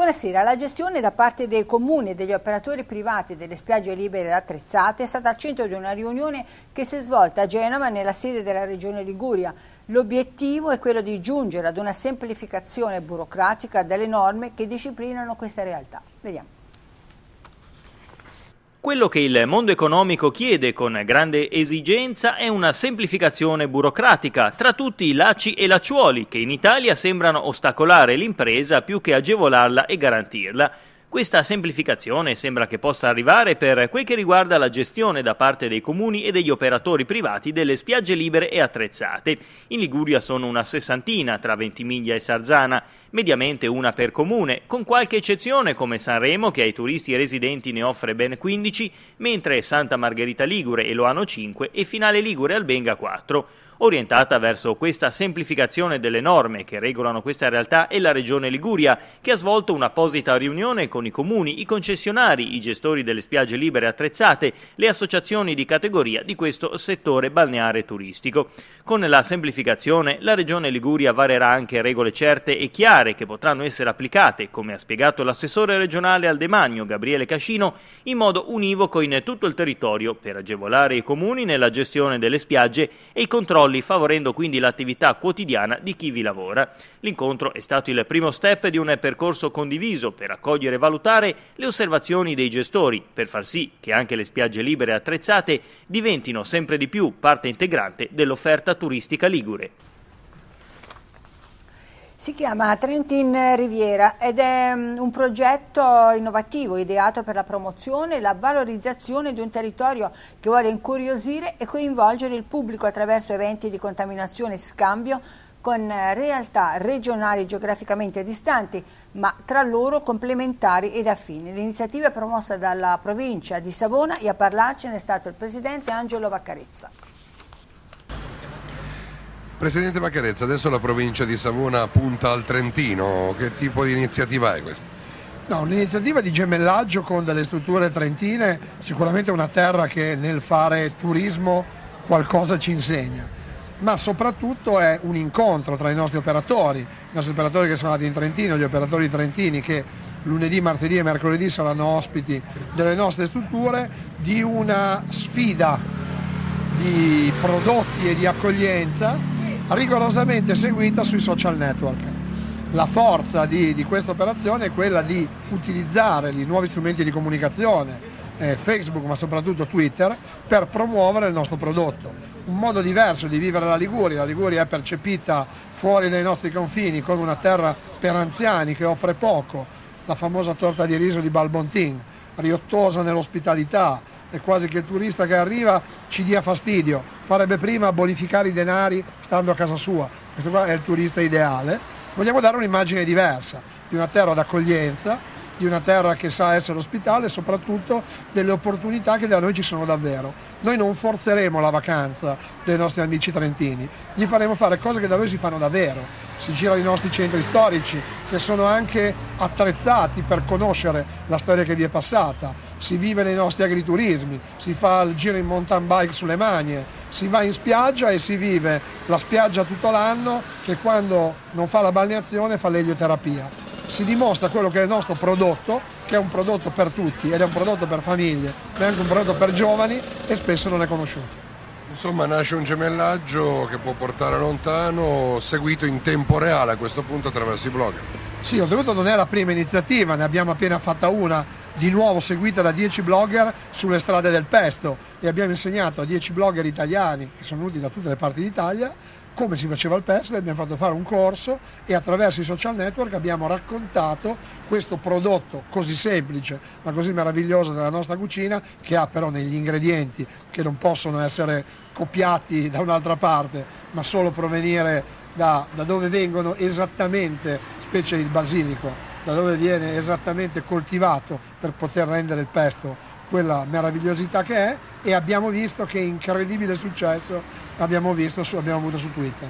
Buonasera, la gestione da parte dei comuni e degli operatori privati delle spiagge libere e attrezzate è stata al centro di una riunione che si è svolta a Genova nella sede della Regione Liguria. L'obiettivo è quello di giungere ad una semplificazione burocratica delle norme che disciplinano questa realtà. Vediamo. Quello che il mondo economico chiede con grande esigenza è una semplificazione burocratica tra tutti i lacci e lacciuoli che in Italia sembrano ostacolare l'impresa più che agevolarla e garantirla. Questa semplificazione sembra che possa arrivare per quel che riguarda la gestione da parte dei comuni e degli operatori privati delle spiagge libere e attrezzate. In Liguria sono una sessantina tra Ventimiglia e Sarzana, mediamente una per comune, con qualche eccezione come Sanremo che ai turisti residenti ne offre ben 15, mentre Santa Margherita Ligure e Loano 5 e Finale Ligure Albenga 4 orientata verso questa semplificazione delle norme che regolano questa realtà e la Regione Liguria, che ha svolto un'apposita riunione con i comuni, i concessionari, i gestori delle spiagge libere attrezzate, le associazioni di categoria di questo settore balneare turistico. Con la semplificazione, la Regione Liguria varerà anche regole certe e chiare che potranno essere applicate, come ha spiegato l'assessore regionale al Demagno, Gabriele Cascino, in modo univoco in tutto il territorio per agevolare i comuni nella gestione delle spiagge e i controlli controlli, favorendo quindi l'attività quotidiana di chi vi lavora. L'incontro è stato il primo step di un percorso condiviso per accogliere e valutare le osservazioni dei gestori, per far sì che anche le spiagge libere attrezzate diventino sempre di più parte integrante dell'offerta turistica ligure. Si chiama Trentin Riviera ed è mm, un progetto innovativo ideato per la promozione e la valorizzazione di un territorio che vuole incuriosire e coinvolgere il pubblico attraverso eventi di contaminazione e scambio con eh, realtà regionali geograficamente distanti, ma tra loro complementari ed affini. L'iniziativa è promossa dalla provincia di Savona e a parlarcene è stato il presidente Angelo Vaccarezza. Presidente Baccarezza, adesso la provincia di Savona punta al Trentino, che tipo di iniziativa è questa? No, un'iniziativa di gemellaggio con delle strutture trentine, sicuramente una terra che nel fare turismo qualcosa ci insegna, ma soprattutto è un incontro tra i nostri operatori, i nostri operatori che sono andati in Trentino, gli operatori trentini che lunedì, martedì e mercoledì saranno ospiti delle nostre strutture, di una sfida di prodotti e di accoglienza rigorosamente seguita sui social network. La forza di, di questa operazione è quella di utilizzare i nuovi strumenti di comunicazione, eh, Facebook ma soprattutto Twitter, per promuovere il nostro prodotto. Un modo diverso di vivere la Liguria, la Liguria è percepita fuori dai nostri confini come una terra per anziani che offre poco, la famosa torta di riso di Balbontin, riottosa nell'ospitalità, è quasi che il turista che arriva ci dia fastidio, farebbe prima bonificare i denari stando a casa sua, questo qua è il turista ideale. Vogliamo dare un'immagine diversa di una terra d'accoglienza, di una terra che sa essere ospitale e soprattutto delle opportunità che da noi ci sono davvero. Noi non forzeremo la vacanza dei nostri amici trentini, gli faremo fare cose che da noi si fanno davvero. Si girano i nostri centri storici che sono anche attrezzati per conoscere la storia che vi è passata si vive nei nostri agriturismi, si fa il giro in mountain bike sulle magne, si va in spiaggia e si vive la spiaggia tutto l'anno che quando non fa la balneazione fa l'elioterapia. Si dimostra quello che è il nostro prodotto, che è un prodotto per tutti ed è un prodotto per famiglie, ma è anche un prodotto per giovani e spesso non è conosciuto. Insomma nasce un gemellaggio che può portare lontano, seguito in tempo reale a questo punto attraverso i blog. Sì, oltretutto non è la prima iniziativa, ne abbiamo appena fatta una, di nuovo seguita da 10 blogger sulle strade del Pesto e abbiamo insegnato a 10 blogger italiani che sono venuti da tutte le parti d'Italia come si faceva il pesto, abbiamo fatto fare un corso e attraverso i social network abbiamo raccontato questo prodotto così semplice ma così meraviglioso della nostra cucina che ha però negli ingredienti che non possono essere copiati da un'altra parte ma solo provenire da, da dove vengono esattamente, specie il basilico, da dove viene esattamente coltivato per poter rendere il pesto quella meravigliosità che è e abbiamo visto che incredibile successo abbiamo, visto su, abbiamo avuto su Twitter.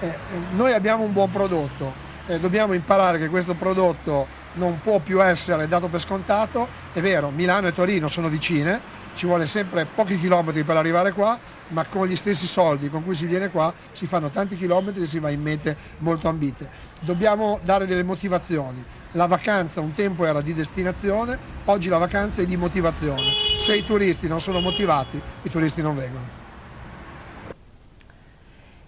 Eh, eh noi abbiamo un buon prodotto, eh, dobbiamo imparare che questo prodotto non può più essere dato per scontato, è vero, Milano e Torino sono vicine, ci vuole sempre pochi chilometri per arrivare qua, ma con gli stessi soldi con cui si viene qua si fanno tanti chilometri e si va in mete molto ambite. Dobbiamo dare delle motivazioni. La vacanza un tempo era di destinazione, oggi la vacanza è di motivazione. Se i turisti non sono motivati, i turisti non vengono.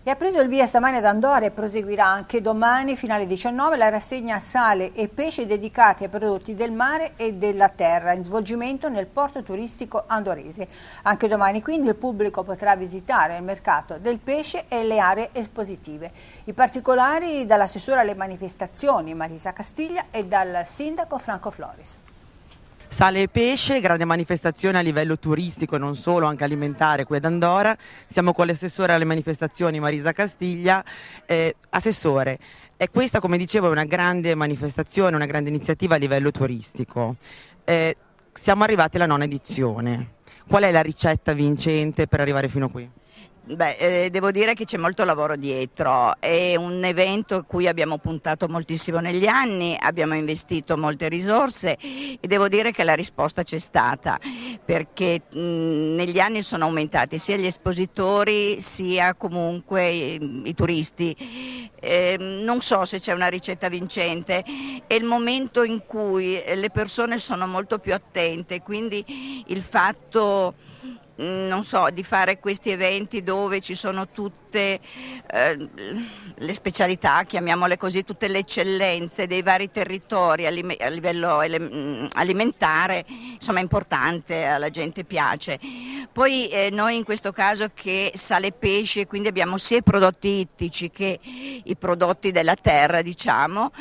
E ha preso il via stamani ad Andorra e proseguirà anche domani fino alle 19 la rassegna sale e pesce dedicati ai prodotti del mare e della terra in svolgimento nel porto turistico andorese. Anche domani quindi il pubblico potrà visitare il mercato del pesce e le aree espositive. I particolari dall'assessore alle manifestazioni Marisa Castiglia e dal sindaco Franco Floris. Sale e pesce, grande manifestazione a livello turistico e non solo, anche alimentare qui ad Andorra. Siamo con l'assessore alle manifestazioni Marisa Castiglia. Eh, assessore, è eh, questa come dicevo è una grande manifestazione, una grande iniziativa a livello turistico. Eh, siamo arrivati alla nona edizione. Qual è la ricetta vincente per arrivare fino qui? Beh, eh, devo dire che c'è molto lavoro dietro, è un evento a cui abbiamo puntato moltissimo negli anni, abbiamo investito molte risorse e devo dire che la risposta c'è stata perché mh, negli anni sono aumentati sia gli espositori sia comunque i, i turisti. Eh, non so se c'è una ricetta vincente, è il momento in cui le persone sono molto più attente, quindi il fatto Mm, non so, di fare questi eventi dove ci sono tutte eh, le specialità, chiamiamole così, tutte le eccellenze dei vari territori a, li- a livello ele- mm, alimentare, insomma è importante, alla gente piace. Poi eh, noi in questo caso che sale pesce, quindi abbiamo sia i prodotti ittici che i prodotti della terra, diciamo,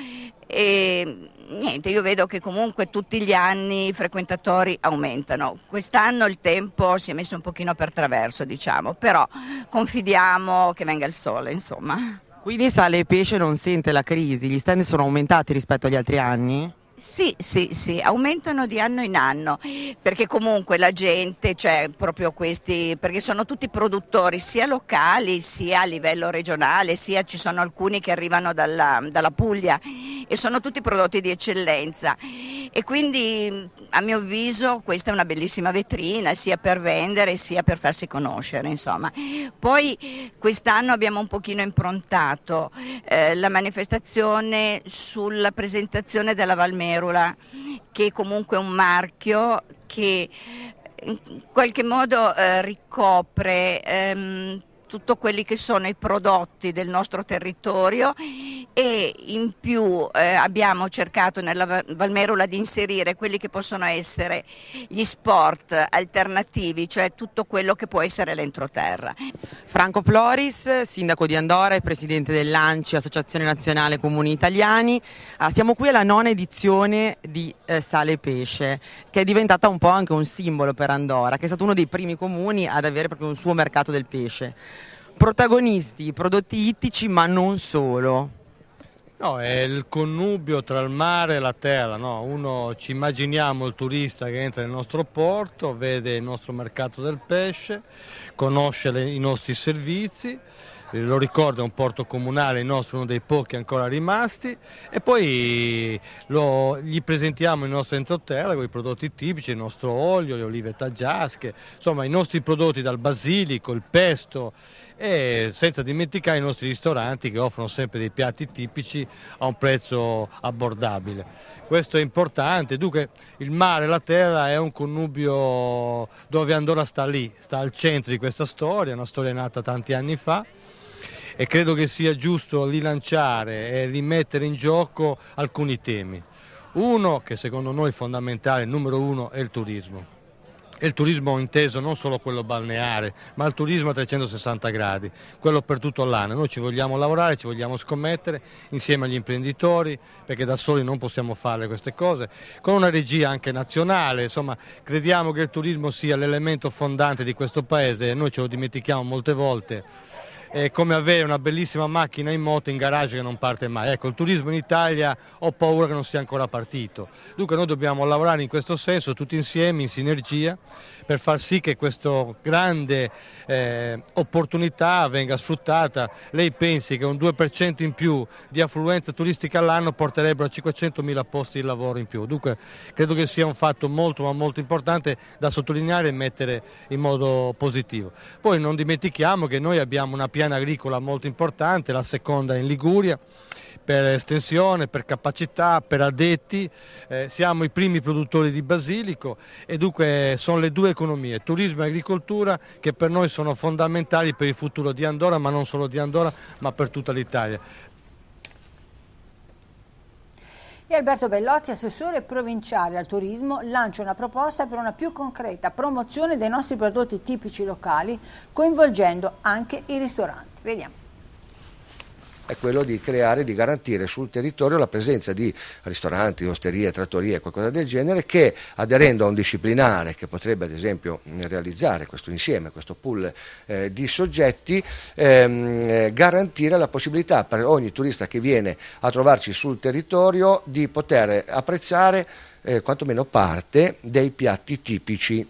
e niente, io vedo che comunque tutti gli anni i frequentatori aumentano. Quest'anno il tempo si è messo un pochino per traverso, diciamo, però confidiamo che venga il sole, insomma. Quindi sale e pesce non sente la crisi, gli stand sono aumentati rispetto agli altri anni? Sì, sì, sì, aumentano di anno in anno, perché comunque la gente, cioè proprio questi, perché sono tutti produttori sia locali sia a livello regionale, sia ci sono alcuni che arrivano dalla, dalla Puglia e sono tutti prodotti di eccellenza e quindi a mio avviso questa è una bellissima vetrina sia per vendere sia per farsi conoscere, insomma. Poi quest'anno abbiamo un pochino improntato eh, la manifestazione sulla presentazione della Valmera Merula, che comunque un marchio che in qualche modo eh, ricopre ehm, tutti quelli che sono i prodotti del nostro territorio e in più eh, abbiamo cercato nella Valmerula di inserire quelli che possono essere gli sport alternativi, cioè tutto quello che può essere l'entroterra. Franco Floris, sindaco di Andorra e presidente dell'ANCI, Associazione Nazionale Comuni Italiani. Ah, siamo qui alla nona edizione di eh, Sale Pesce, che è diventata un po' anche un simbolo per Andorra, che è stato uno dei primi comuni ad avere proprio un suo mercato del pesce protagonisti prodotti ittici ma non solo. No, è il connubio tra il mare e la terra, no? Uno ci immaginiamo il turista che entra nel nostro porto, vede il nostro mercato del pesce, conosce le, i nostri servizi, eh, lo ricorda è un porto comunale, il nostro uno dei pochi ancora rimasti, e poi lo, gli presentiamo il nostro entroterra con i prodotti tipici, il nostro olio, le olive taggiasche, insomma i nostri prodotti dal basilico, il pesto e senza dimenticare i nostri ristoranti che offrono sempre dei piatti tipici a un prezzo abbordabile. Questo è importante, dunque il mare e la terra è un connubio dove Andorra sta lì, sta al centro di questa storia, una storia nata tanti anni fa e credo che sia giusto rilanciare e rimettere in gioco alcuni temi. Uno che secondo noi è fondamentale, numero uno, è il turismo e il turismo inteso non solo quello balneare, ma il turismo a 360 gradi, quello per tutto l'anno. Noi ci vogliamo lavorare, ci vogliamo scommettere insieme agli imprenditori, perché da soli non possiamo fare queste cose, con una regia anche nazionale, insomma crediamo che il turismo sia l'elemento fondante di questo paese e noi ce lo dimentichiamo molte volte è come avere una bellissima macchina in moto in garage che non parte mai. Ecco, il turismo in Italia ho paura che non sia ancora partito. Dunque noi dobbiamo lavorare in questo senso tutti insieme, in sinergia, per far sì che questa grande eh, opportunità venga sfruttata. Lei pensi che un 2% in più di affluenza turistica all'anno porterebbero a 500.000 posti di lavoro in più. Dunque credo che sia un fatto molto ma molto importante da sottolineare e mettere in modo positivo. Poi non dimentichiamo che noi abbiamo una piattaforma piana agricola molto importante, la seconda in Liguria per estensione, per capacità, per addetti, eh, siamo i primi produttori di basilico e dunque sono le due economie, turismo e agricoltura, che per noi sono fondamentali per il futuro di Andorra, ma non solo di Andorra, ma per tutta l'Italia. E Alberto Bellotti, assessore provinciale al turismo, lancia una proposta per una più concreta promozione dei nostri prodotti tipici locali, coinvolgendo anche i ristoranti. Vediamo è quello di creare, di garantire sul territorio la presenza di ristoranti, osterie, trattorie, qualcosa del genere, che aderendo a un disciplinare che potrebbe ad esempio realizzare questo insieme, questo pool eh, di soggetti, ehm, eh, garantire la possibilità per ogni turista che viene a trovarci sul territorio di poter apprezzare eh, quantomeno parte dei piatti tipici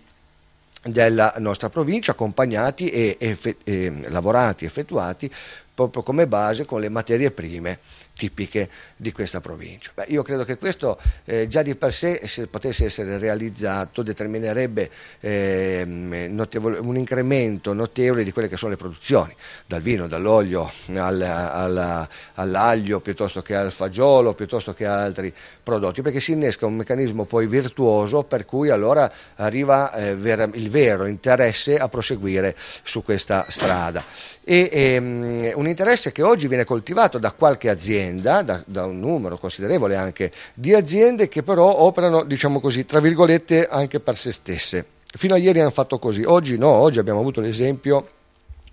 della nostra provincia accompagnati e, effe- e lavorati, effettuati proprio come base con le materie prime tipiche di questa provincia. Beh, io credo che questo eh, già di per sé, se potesse essere realizzato, determinerebbe eh, notevole, un incremento notevole di quelle che sono le produzioni, dal vino, dall'olio al, al, all'aglio, piuttosto che al fagiolo, piuttosto che a altri prodotti, perché si innesca un meccanismo poi virtuoso per cui allora arriva eh, vera, il vero interesse a proseguire su questa strada. E, ehm, un interesse che oggi viene coltivato da qualche azienda, azienda, da, da, un numero considerevole anche di aziende che però operano, diciamo così, tra virgolette anche per se stesse. Fino a ieri hanno fatto così, oggi no, oggi abbiamo avuto l'esempio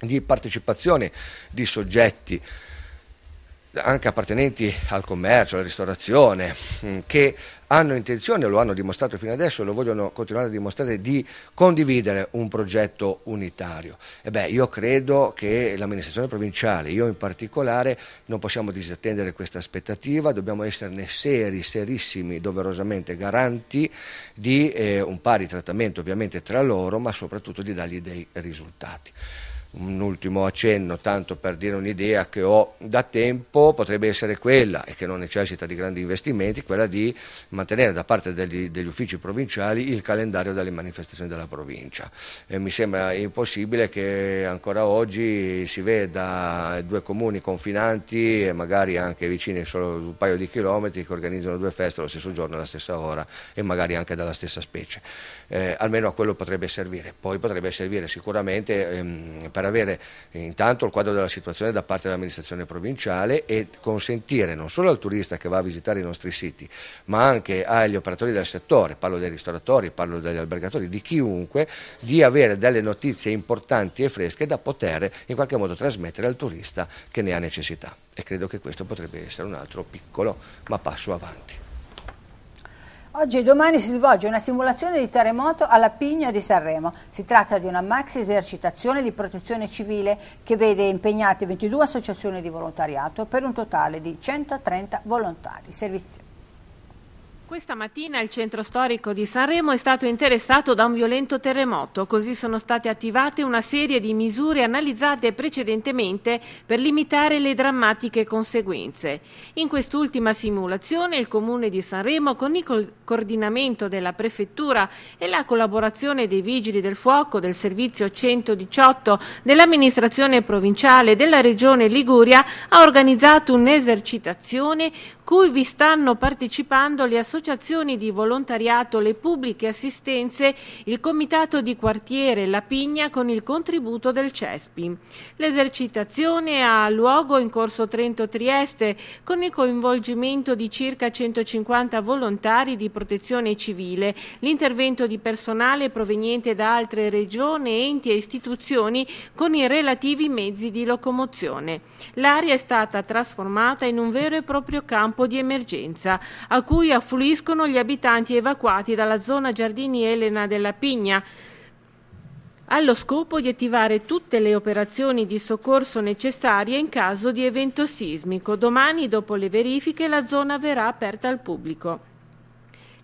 di partecipazione di soggetti anche appartenenti al commercio, alla ristorazione, mm, che hanno intenzione, lo hanno dimostrato fino adesso e lo vogliono continuare a dimostrare, di condividere un progetto unitario. Beh, io credo che l'amministrazione provinciale, io in particolare, non possiamo disattendere questa aspettativa, dobbiamo esserne seri, serissimi, doverosamente garanti di eh, un pari trattamento ovviamente tra loro, ma soprattutto di dargli dei risultati un ultimo accenno, tanto per dire un'idea che ho da tempo, potrebbe essere quella, e che non necessita di grandi investimenti, quella di mantenere da parte degli, degli uffici provinciali il calendario delle manifestazioni della provincia. E mi sembra impossibile che ancora oggi si veda due comuni confinanti e magari anche vicini solo un paio di chilometri che organizzano due feste allo stesso giorno, alla stessa ora e magari anche dalla stessa specie. Eh, almeno a quello potrebbe servire. Poi potrebbe servire sicuramente ehm, per avere intanto il quadro della situazione da parte dell'amministrazione provinciale e consentire non solo al turista che va a visitare i nostri siti, ma anche agli operatori del settore, parlo dei ristoratori, parlo degli albergatori, di chiunque, di avere delle notizie importanti e fresche da poter in qualche modo trasmettere al turista che ne ha necessità. E credo che questo potrebbe essere un altro piccolo ma passo avanti. Oggi e domani si svolge una simulazione di terremoto alla Pigna di Sanremo. Si tratta di una maxi esercitazione di protezione civile che vede impegnate 22 associazioni di volontariato per un totale di 130 volontari. Servizio. Questa mattina il centro storico di Sanremo è stato interessato da un violento terremoto, così sono state attivate una serie di misure analizzate precedentemente per limitare le drammatiche conseguenze. In quest'ultima simulazione il Comune di Sanremo, con il coordinamento della Prefettura e la collaborazione dei Vigili del Fuoco, del Servizio 118, dell'amministrazione provinciale della Regione Liguria, ha organizzato un'esercitazione cui vi stanno partecipando le associazioni di volontariato, le pubbliche assistenze, il comitato di quartiere La Pigna con il contributo del CESPI. L'esercitazione ha luogo in corso Trento Trieste con il coinvolgimento di circa 150 volontari di protezione civile, l'intervento di personale proveniente da altre regioni, enti e istituzioni con i relativi mezzi di locomozione. L'area è stata trasformata in un vero e proprio campo campo di emergenza, a cui affluiscono gli abitanti evacuati dalla zona Giardini Elena della Pigna, allo scopo di attivare tutte le operazioni di soccorso necessarie in caso di evento sismico. Domani, dopo le verifiche, la zona verrà aperta al pubblico.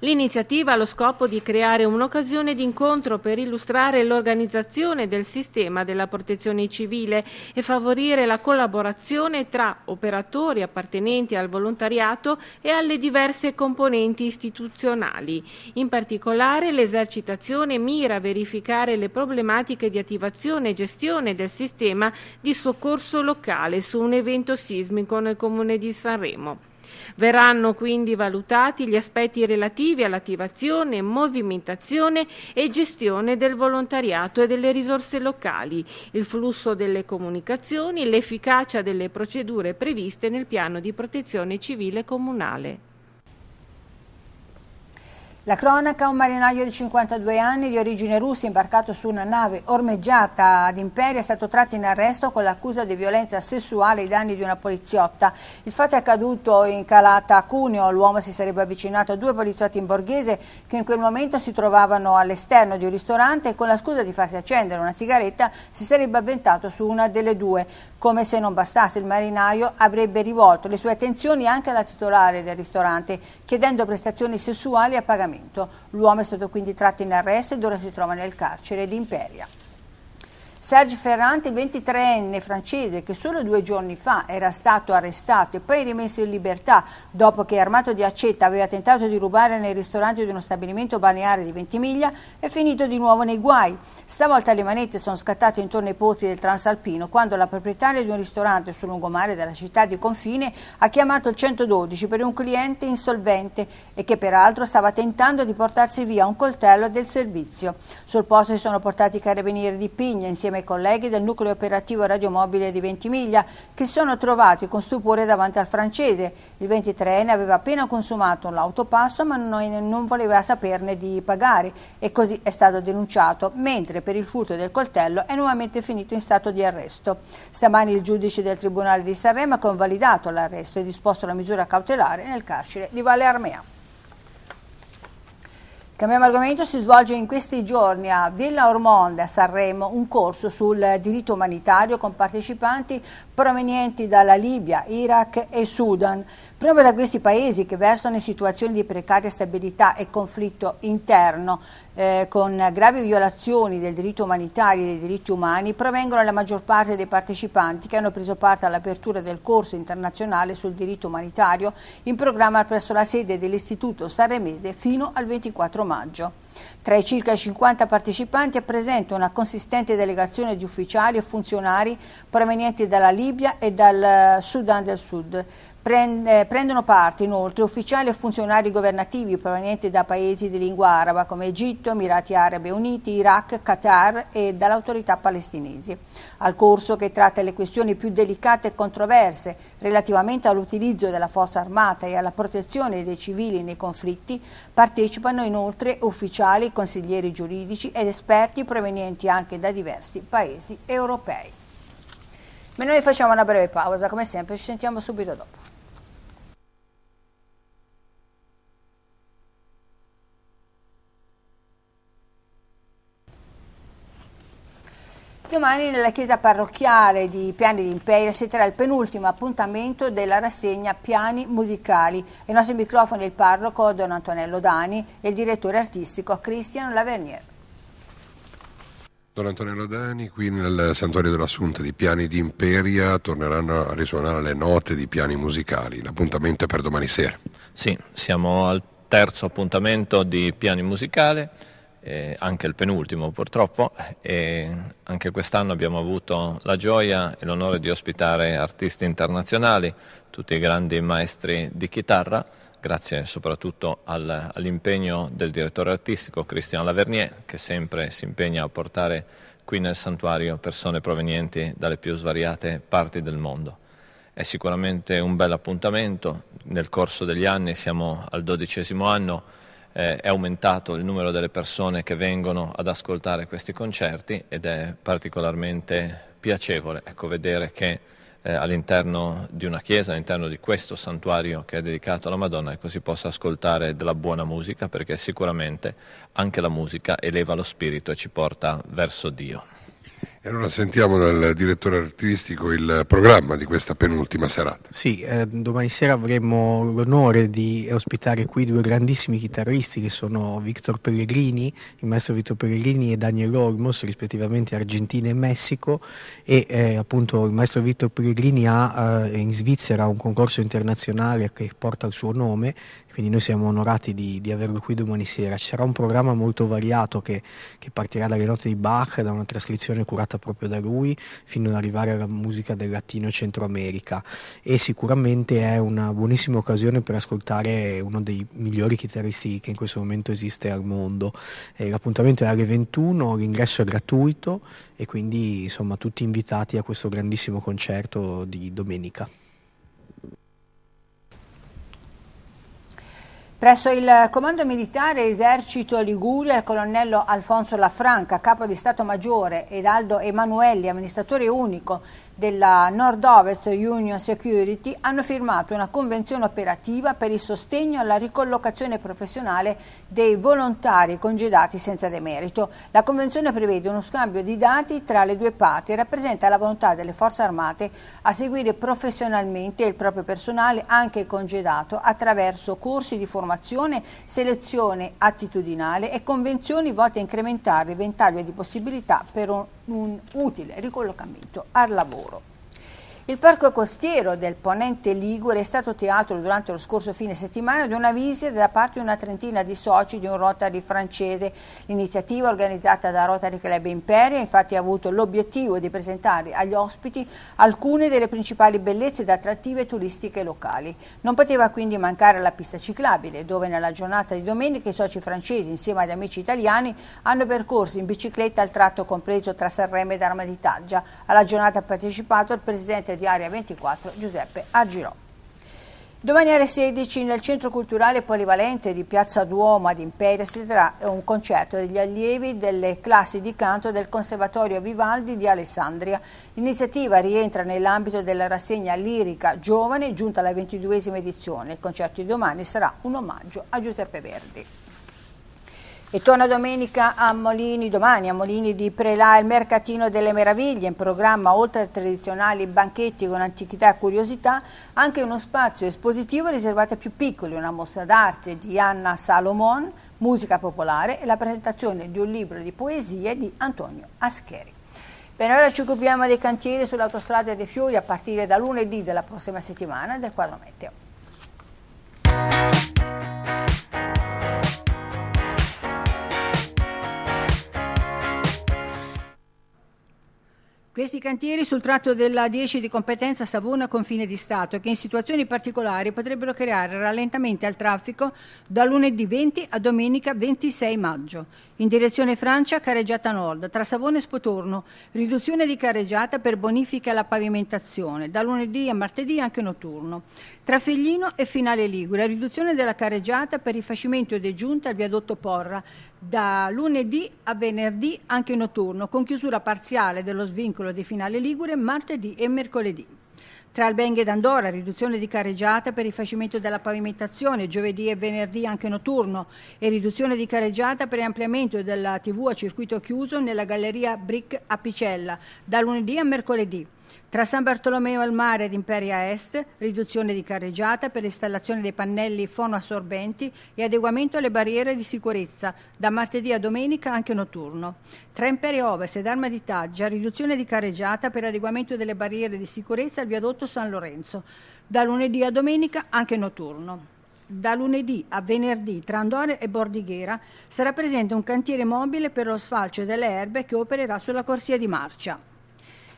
L'iniziativa ha lo scopo di creare un'occasione di incontro per illustrare l'organizzazione del sistema della protezione civile e favorire la collaborazione tra operatori appartenenti al volontariato e alle diverse componenti istituzionali. In particolare l'esercitazione mira a verificare le problematiche di attivazione e gestione del sistema di soccorso locale su un evento sismico nel comune di Sanremo. Verranno quindi valutati gli aspetti relativi all'attivazione, movimentazione e gestione del volontariato e delle risorse locali, il flusso delle comunicazioni, l'efficacia delle procedure previste nel piano di protezione civile comunale. La cronaca, un marinaio di 52 anni di origine russa imbarcato su una nave ormeggiata ad Imperia è stato tratto in arresto con l'accusa di violenza sessuale ai danni di una poliziotta. Il fatto è accaduto in calata a Cuneo, l'uomo si sarebbe avvicinato a due poliziotti in borghese che in quel momento si trovavano all'esterno di un ristorante e con la scusa di farsi accendere una sigaretta si sarebbe avventato su una delle due. Come se non bastasse il marinaio avrebbe rivolto le sue attenzioni anche alla titolare del ristorante chiedendo prestazioni sessuali a pagamento trattamento. L'uomo è stato quindi tratto in arresto ed ora si trova nel carcere di Imperia. Serge Ferrante, 23enne francese, che solo due giorni fa era stato arrestato e poi rimesso in libertà dopo che armato di accetta aveva tentato di rubare nel ristorante di uno stabilimento balneare di Ventimiglia, è finito di nuovo nei guai. Stavolta le manette sono scattate intorno ai pozzi del Transalpino quando la proprietaria di un ristorante sul lungomare della città di confine ha chiamato il 112 per un cliente insolvente e che peraltro stava tentando di portarsi via un coltello del servizio. Sul posto si sono portati i carabinieri di Pigna insieme insieme ai colleghi del nucleo operativo radiomobile di Ventimiglia che sono trovati con stupore davanti al francese. Il 23enne aveva appena consumato un l'autopasto ma non, non voleva saperne di pagare e così è stato denunciato, mentre per il furto del coltello è nuovamente finito in stato di arresto. Stamani il giudice del Tribunale di Sanremo ha convalidato l'arresto e disposto la misura cautelare nel carcere di Valle Armea. Cambiamo argomento, si svolge in questi giorni a Villa Ormonde a Sanremo un corso sul diritto umanitario con partecipanti provenienti dalla Libia, Iraq e Sudan. Proprio da questi paesi che versano in situazioni di precaria stabilità e conflitto interno eh, con gravi violazioni del diritto umanitario e dei diritti umani provengono la maggior parte dei partecipanti che hanno preso parte all'apertura del corso internazionale sul diritto umanitario in programma presso la sede dell'Istituto Sanremese fino al 24 maggio. Tra i circa 50 partecipanti è presente una consistente delegazione di ufficiali e funzionari provenienti dalla Libia e dal eh, Sudan del Sud, eh, prendono parte inoltre ufficiali e funzionari governativi provenienti da paesi di lingua araba come Egitto, Emirati Arabi Uniti, Iraq, Qatar e dall'autorità palestinese. Al corso che tratta le questioni più delicate e controverse relativamente all'utilizzo della forza armata e alla protezione dei civili nei conflitti, partecipano inoltre ufficiali, consiglieri giuridici ed esperti provenienti anche da diversi paesi europei. Ma noi facciamo una breve pausa, come sempre ci sentiamo subito dopo. Domani nella chiesa parrocchiale di Piani di Imperia si terrà il penultimo appuntamento della rassegna Piani Musicali. Ai nostri microfoni il parroco Don Antonello Dani e il direttore artistico Cristian Lavernier. Don Antonello Dani, qui nel Santuario dell'Assunta di Piani di Imperia torneranno a risuonare le note di piani musicali. L'appuntamento è per domani sera. Sì, siamo al terzo appuntamento di Piani Musicali eh, anche il penultimo purtroppo, e anche quest'anno abbiamo avuto la gioia e l'onore di ospitare artisti internazionali, tutti i grandi maestri di chitarra, grazie soprattutto al, all'impegno del direttore artistico Christian Lavernier, che sempre si impegna a portare qui nel santuario persone provenienti dalle più svariate parti del mondo. È sicuramente un bel appuntamento, nel corso degli anni siamo al dodicesimo anno, eh, è aumentato il numero delle persone che vengono ad ascoltare questi concerti ed è particolarmente piacevole ecco, vedere che eh, all'interno di una chiesa, all'interno di questo santuario che è dedicato alla Madonna, ecco, si possa ascoltare della buona musica perché sicuramente anche la musica eleva lo spirito e ci porta verso Dio. E allora sentiamo dal direttore artistico il programma di questa penultima serata. Sì, eh, domani sera avremo l'onore di ospitare qui due grandissimi chitarristi che sono Victor Pellegrini, il maestro Victor Pellegrini e Daniel Ormos, rispettivamente Argentina e Messico e eh, appunto il maestro Victor Pellegrini ha eh, in Svizzera un concorso internazionale che porta il suo nome, quindi noi siamo onorati di, di averlo qui domani sera. Ci sarà un programma molto variato che, che partirà dalle note di Bach, da una trascrizione curata creata proprio da lui fino ad arrivare alla musica del Latino e Centro America e sicuramente è una buonissima occasione per ascoltare uno dei migliori chitarristi che in questo momento esiste al mondo. Eh, l'appuntamento è alle 21, l'ingresso è gratuito e quindi insomma tutti invitati a questo grandissimo concerto di domenica. Presso il Comando Militare Esercito Liguria, il colonnello Alfonso Lafranca, capo di Stato Maggiore, ed Aldo Emanuelli, amministratore unico della Nord-Ovest Union Security hanno firmato una convenzione operativa per il sostegno alla ricollocazione professionale dei volontari congedati senza demerito. La convenzione prevede uno scambio di dati tra le due parti e rappresenta la volontà delle forze armate a seguire professionalmente il proprio personale anche congedato attraverso corsi di formazione, selezione attitudinale e convenzioni volte a incrementare il ventaglio di possibilità per un un utile ricollocamento al lavoro. Il parco costiero del ponente Ligure è stato teatro durante lo scorso fine settimana di una visita da parte di una trentina di soci di un Rotary francese. L'iniziativa organizzata da Rotary Club Imperia infatti ha avuto l'obiettivo di presentare agli ospiti alcune delle principali bellezze ed attrattive turistiche locali. Non poteva quindi mancare la pista ciclabile dove nella giornata di domenica i soci francesi insieme ad amici italiani hanno percorso in bicicletta il tratto compreso tra Sanremo ed Arma di Taggia. Alla giornata ha partecipato il presidente dirigente di Area 24 Giuseppe Argirò. Domani alle 16 nel Centro Culturale Polivalente di Piazza Duomo ad Imperia si terrà un concerto degli allievi delle classi di canto del Conservatorio Vivaldi di Alessandria. L'iniziativa rientra nell'ambito della rassegna lirica giovane giunta alla ventiduesima edizione. Il concerto di domani sarà un omaggio a Giuseppe Verdi. E torna domenica a Molini, domani a Molini di Prelà il mercatino delle meraviglie, in programma oltre ai tradizionali banchetti con antichità e curiosità, anche uno spazio espositivo riservato ai più piccoli, una mostra d'arte di Anna Salomon, musica popolare e la presentazione di un libro di poesie di Antonio Ascheri. Bene, ora ci occupiamo dei cantieri sull'autostrada dei Fiori a partire da lunedì della prossima settimana del quadro meteo. Questi cantieri sul tratto della 10 di competenza Savona-Confine di Stato che in situazioni particolari potrebbero creare rallentamenti al traffico da lunedì 20 a domenica 26 maggio. In direzione Francia, careggiata nord, tra Savona e Spotorno, riduzione di carreggiata per bonifica alla pavimentazione, da lunedì a martedì anche notturno. Tra Feglino e Finale Ligure, riduzione della carreggiata per rifacimento e degiunta al viadotto Porra, da lunedì a venerdì anche notturno, con chiusura parziale dello svincolo di finale Ligure martedì e mercoledì. Tra Albenga ed Andorra, riduzione di carreggiata per rifacimento della pavimentazione giovedì e venerdì anche notturno e riduzione di carreggiata per ampliamento della TV a circuito chiuso nella galleria Brick a Picella da lunedì a mercoledì. Tra San Bartolomeo al mare ed Imperia Est, riduzione di carreggiata per l'installazione dei pannelli fonoassorbenti e adeguamento alle barriere di sicurezza, da martedì a domenica anche notturno. Tra Imperia Ovest ed Arma di Taggia, riduzione di carreggiata per adeguamento delle barriere di sicurezza al viadotto San Lorenzo, da lunedì a domenica anche notturno. Da lunedì a venerdì tra Andore e Bordighera sarà presente un cantiere mobile per lo sfalcio delle erbe che opererà sulla corsia di marcia.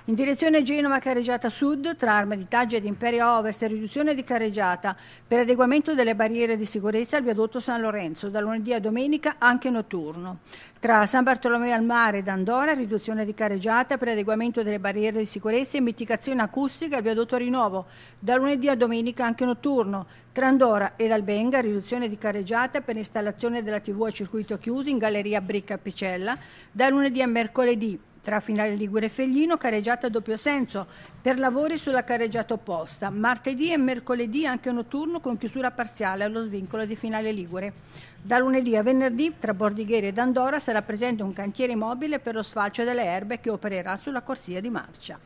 In direzione Genova carreggiata sud tra di Taggia ed Imperia Ovest riduzione di carreggiata per adeguamento delle barriere di sicurezza al viadotto San Lorenzo da lunedì a domenica anche notturno. Tra San Bartolomeo al Mare ed Andorra, riduzione di carreggiata per adeguamento delle barriere di sicurezza e mitigazione acustica al viadotto Rinnovo da lunedì a domenica anche notturno. Tra Andorra ed Albenga riduzione di carreggiata per installazione della TV a circuito chiuso in galleria Bricca Picella da lunedì a mercoledì tra Finale Ligure e Fellino, carreggiata a doppio senso per lavori sulla carreggiata opposta. Martedì e mercoledì anche notturno con chiusura parziale allo svincolo di Finale Ligure. Da lunedì a venerdì tra Bordigheri ed Andorra sarà presente un cantiere mobile per lo sfalcio delle erbe che opererà sulla corsia di marcia.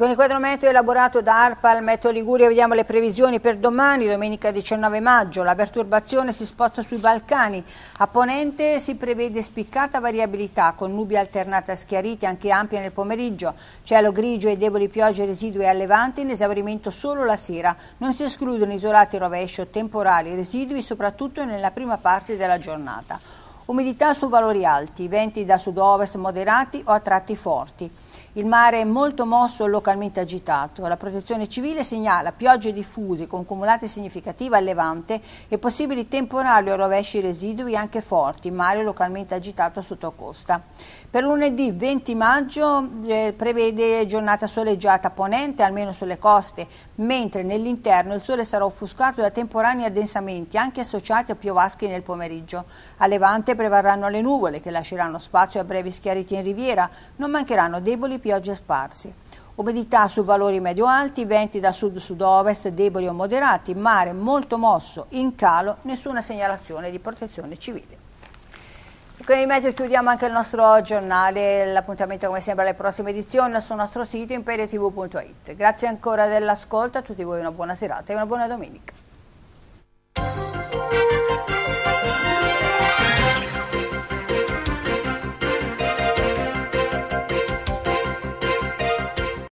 Con il quadro quadramento elaborato da ARPAL Meteo Liguria vediamo le previsioni per domani, domenica 19 maggio. La perturbazione si sposta sui Balcani. A ponente si prevede spiccata variabilità con nubi alternate a schiarite anche ampie nel pomeriggio. Cielo grigio e deboli piogge residue a levante in esaurimento solo la sera. Non si escludono isolati rovesci o temporali residui soprattutto nella prima parte della giornata. Umidità su valori alti, venti da sud-ovest moderati o a tratti forti. Il mare è molto mosso e localmente agitato. La protezione civile segnala piogge diffuse con cumulate significative al levante e possibili temporali o rovesci residui anche forti, mare localmente agitato sotto costa. Per lunedì 20 maggio eh, prevede giornata soleggiata a ponente, almeno sulle coste, mentre nell'interno il sole sarà offuscato da temporanei addensamenti, anche associati a piovaschi nel pomeriggio. A levante prevarranno le nuvole che lasceranno spazio a brevi schiariti in riviera, non mancheranno deboli piogge sparsi. Umidità su valori medio-alti, venti da sud-sud-ovest deboli o moderati, mare molto mosso, in calo, nessuna segnalazione di protezione civile. E con il meteo chiudiamo anche il nostro giornale, l'appuntamento come sempre alle prossime edizioni sul nostro sito imperiatv.it. Grazie ancora dell'ascolto, a tutti voi una buona serata e una buona domenica.